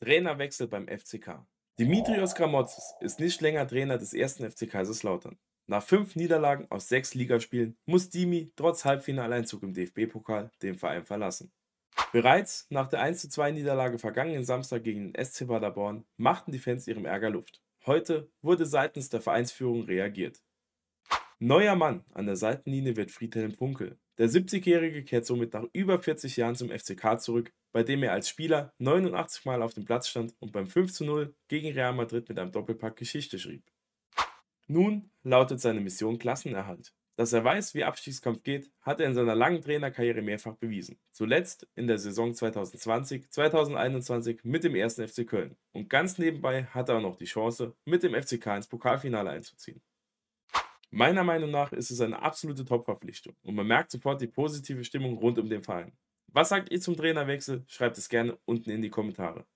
Trainerwechsel beim FCK. Dimitrios Gramotzes ist nicht länger Trainer des ersten FC Kaiserslautern. Nach fünf Niederlagen aus sechs Ligaspielen muss Dimi trotz Halbfinaleinzug im DFB-Pokal den Verein verlassen. Bereits nach der 12 Niederlage vergangenen Samstag gegen den SC Paderborn machten die Fans ihrem Ärger Luft. Heute wurde seitens der Vereinsführung reagiert. Neuer Mann an der Seitenlinie wird Friedhelm Funkel. Der 70-Jährige kehrt somit nach über 40 Jahren zum FCK zurück, bei dem er als Spieler 89 Mal auf dem Platz stand und beim 5 0 gegen Real Madrid mit einem Doppelpack Geschichte schrieb. Nun lautet seine Mission Klassenerhalt. Dass er weiß, wie Abstiegskampf geht, hat er in seiner langen Trainerkarriere mehrfach bewiesen. Zuletzt in der Saison 2020-2021 mit dem ersten FC Köln. Und ganz nebenbei hat er auch noch die Chance, mit dem FCK ins Pokalfinale einzuziehen. Meiner Meinung nach ist es eine absolute Top-Verpflichtung und man merkt sofort die positive Stimmung rund um den Verein. Was sagt ihr zum Trainerwechsel? Schreibt es gerne unten in die Kommentare.